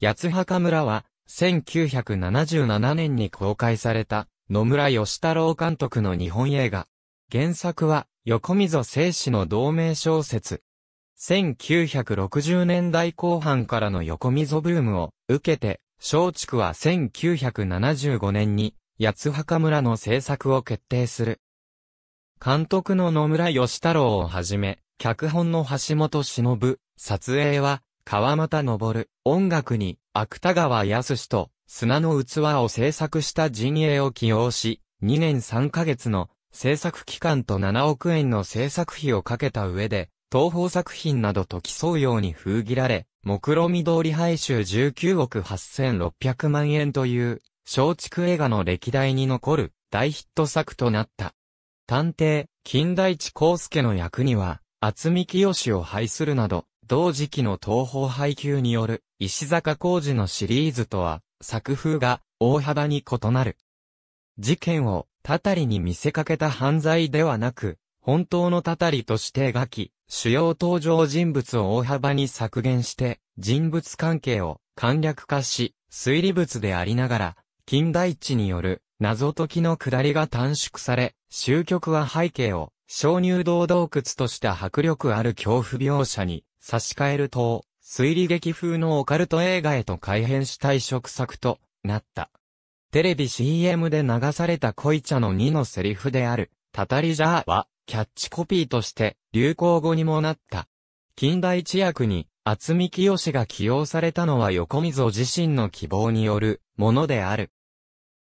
八墓村は、1977年に公開された、野村義太郎監督の日本映画。原作は、横溝正史の同名小説。1960年代後半からの横溝ブームを受けて、松竹は1975年に、八墓村の制作を決定する。監督の野村義太郎をはじめ、脚本の橋本忍、撮影は川又昇、音楽に、芥川康と、砂の器を制作した陣営を起用し、2年3ヶ月の制作期間と7億円の制作費をかけた上で、東宝作品などと競うように封切られ、目論見通り配収19億8600万円という、松竹映画の歴代に残る大ヒット作となった。探偵、金田一光介の役には、厚見清を配するなど、同時期の東方配給による石坂浩二のシリーズとは作風が大幅に異なる。事件をたたりに見せかけた犯罪ではなく、本当のたたりとして描き、主要登場人物を大幅に削減して、人物関係を簡略化し、推理物でありながら、近代地による謎解きの下りが短縮され、終局は背景を、鍾乳洞洞窟とした迫力ある恐怖描写に差し替えると、推理劇風のオカルト映画へと改変したい色作となった。テレビ CM で流された恋茶の2のセリフである、たたりじゃーは、キャッチコピーとして流行語にもなった。近代一役に、厚見清が起用されたのは横溝自身の希望によるものである。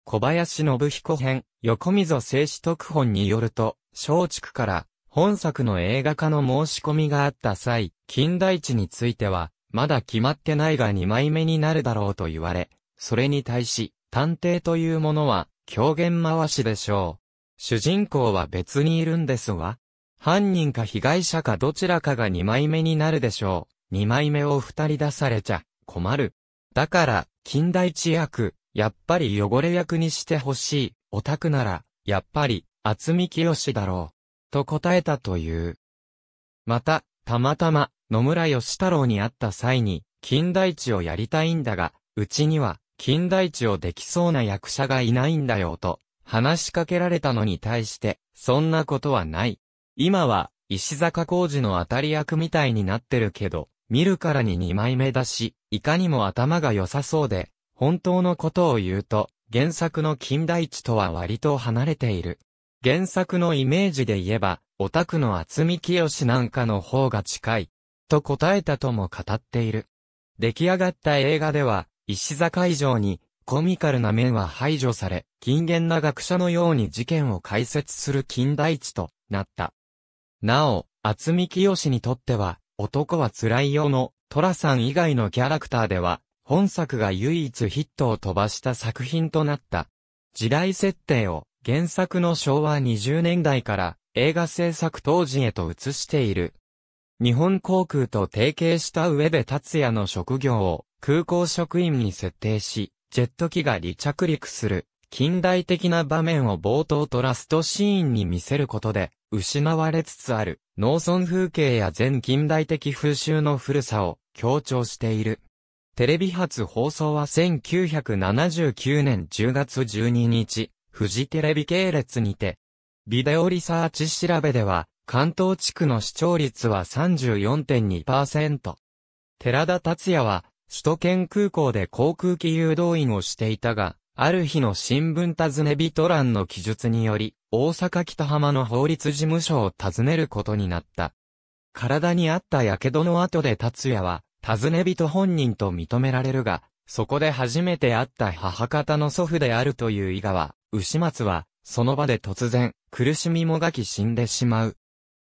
小林信彦編、横溝静止特本によると、松竹から本作の映画化の申し込みがあった際、金田一については、まだ決まってないが2枚目になるだろうと言われ、それに対し、探偵というものは、狂言回しでしょう。主人公は別にいるんですわ。犯人か被害者かどちらかが2枚目になるでしょう。2枚目を2人出されちゃ、困る。だから、金田一役、やっぱり汚れ役にしてほしい。オタクなら、やっぱり、厚み清だろう。と答えたという。また、たまたま、野村義太郎に会った際に、金大地をやりたいんだが、うちには、金大地をできそうな役者がいないんだよと、話しかけられたのに対して、そんなことはない。今は、石坂浩二の当たり役みたいになってるけど、見るからに二枚目だし、いかにも頭が良さそうで、本当のことを言うと、原作の金大地とは割と離れている。原作のイメージで言えば、オタクの厚み清なんかの方が近い。と答えたとも語っている。出来上がった映画では、石坂以上に、コミカルな面は排除され、近現な学者のように事件を解説する近代地となった。なお、厚み清にとっては、男は辛いよの、寅さん以外のキャラクターでは、本作が唯一ヒットを飛ばした作品となった。時代設定を原作の昭和20年代から映画制作当時へと移している。日本航空と提携した上で達也の職業を空港職員に設定し、ジェット機が離着陸する近代的な場面を冒頭とラストシーンに見せることで、失われつつある農村風景や全近代的風習の古さを強調している。テレビ初放送は1979年10月12日、フジテレビ系列にて、ビデオリサーチ調べでは、関東地区の視聴率は34.2%。寺田達也は、首都圏空港で航空機誘導員をしていたが、ある日の新聞尋ね人欄の記述により、大阪北浜の法律事務所を尋ねることになった。体にあった火傷の後で達也は、尋ね人本人と認められるが、そこで初めて会った母方の祖父であるという伊賀は、牛松は、その場で突然、苦しみもがき死んでしまう。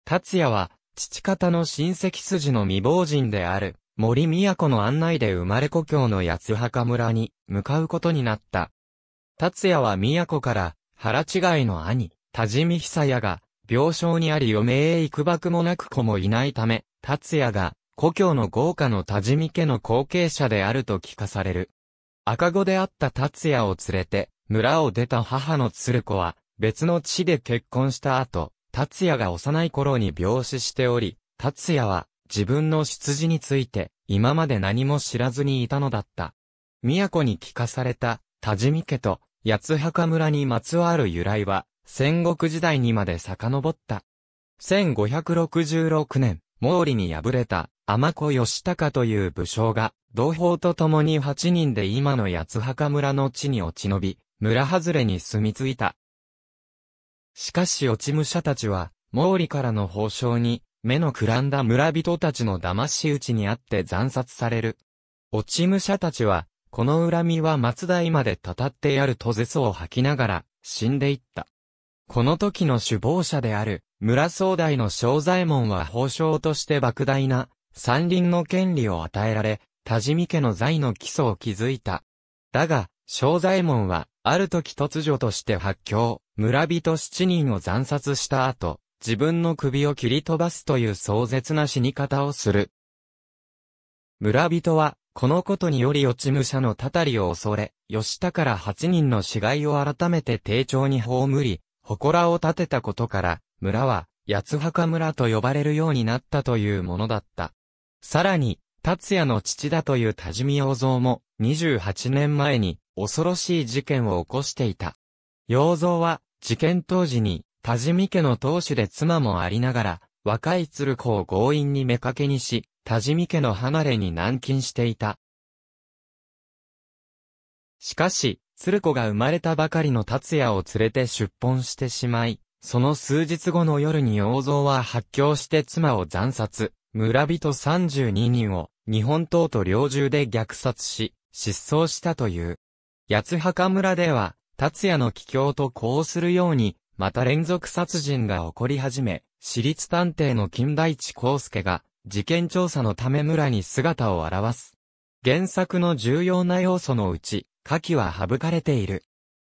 達也は、父方の親戚筋の未亡人である、森都の案内で生まれ故郷の八墓村に向かうことになった。達也は都から腹違いの兄、田島久也が病床にあり余命へ行くばくもなく子もいないため、達也が故郷の豪華の田島家の後継者であると聞かされる。赤子であった達也を連れて村を出た母の鶴子は、別の地で結婚した後、達也が幼い頃に病死しており、達也は、自分の出自について、今まで何も知らずにいたのだった。都に聞かされた、田治見家と、八墓村にまつわる由来は、戦国時代にまで遡った。1566年、毛利に敗れた、天子義高という武将が、同胞と共に8人で今の八墓村の地に落ち延び、村外れに住み着いた。しかし落ち武者たちは、毛利からの報奨に、目のくらんだ村人たちの騙し討ちにあって惨殺される。落ち武者たちは、この恨みは松代までたたってやると絶を吐きながら、死んでいった。この時の首謀者である、村総代の正左衛門は報奨として莫大な、山林の権利を与えられ、多治見家の財の基礎を築いた。だが、正左衛門は、ある時突如として発狂、村人7人を惨殺した後、自分の首を切り飛ばすという壮絶な死に方をする。村人は、このことにより落ち武者のたたりを恐れ、吉田から8人の死骸を改めて丁重に葬り、祠を建てたことから、村は、八墓村と呼ばれるようになったというものだった。さらに、達也の父だという多治見洋蔵も、28年前に、恐ろしい事件を起こしていた。洋蔵は、事件当時に、多治見家の当主で妻もありながら、若い鶴子を強引に目かけにし、多治見家の離れに軟禁していた。しかし、鶴子が生まれたばかりの達也を連れて出奔してしまい、その数日後の夜に洋蔵は発狂して妻を惨殺、村人32人を日本刀と猟銃で虐殺し、失踪したという。八墓村では、達也の帰郷と呼応するように、また連続殺人が起こり始め、私立探偵の金田一光介が、事件調査のため村に姿を現す。原作の重要な要素のうち、下記は省かれている。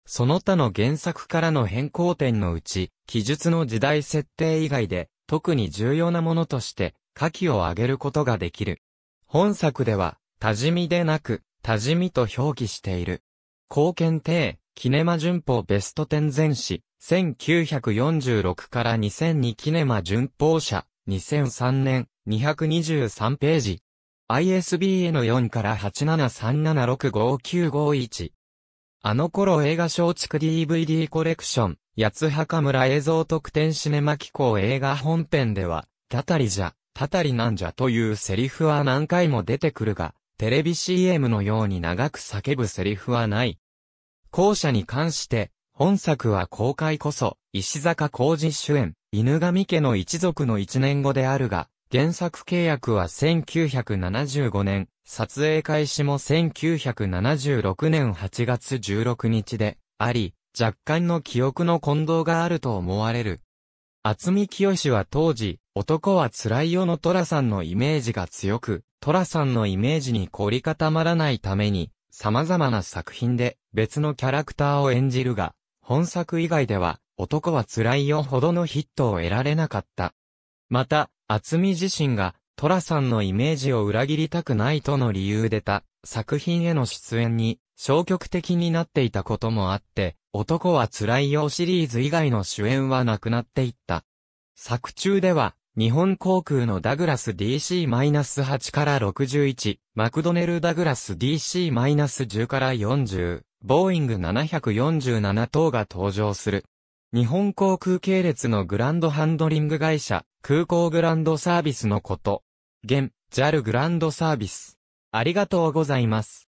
その他の原作からの変更点のうち、記述の時代設定以外で、特に重要なものとして、下記を挙げることができる。本作では、多治見でなく、多治見と表記している。貢献帝、キネマ旬報ベスト10前史、1946から2002キネマ旬報社、2003年、223ページ。ISBN4 から873765951。あの頃映画松竹 DVD コレクション、八墓村映像特典シネマ機構映画本編では、たたりじゃ、たたりなんじゃというセリフは何回も出てくるが、テレビ CM のように長く叫ぶセリフはない。後者に関して、本作は公開こそ、石坂浩二主演、犬神家の一族の一年後であるが、原作契約は1975年、撮影開始も1976年8月16日で、あり、若干の記憶の混同があると思われる。厚見清は当時、男は辛いよの寅さんのイメージが強く、寅さんのイメージに凝り固まらないために、様々な作品で別のキャラクターを演じるが、本作以外では、男は辛いよほどのヒットを得られなかった。また、厚み自身が、トラさんのイメージを裏切りたくないとの理由でた、作品への出演に、消極的になっていたこともあって、男は辛いよシリーズ以外の主演はなくなっていった。作中では、日本航空のダグラス DC-8 から61、マクドネルダグラス DC-10 から40、ボーイング747等が登場する。日本航空系列のグランドハンドリング会社、空港グランドサービスのこと。現、JAL グランドサービス。ありがとうございます。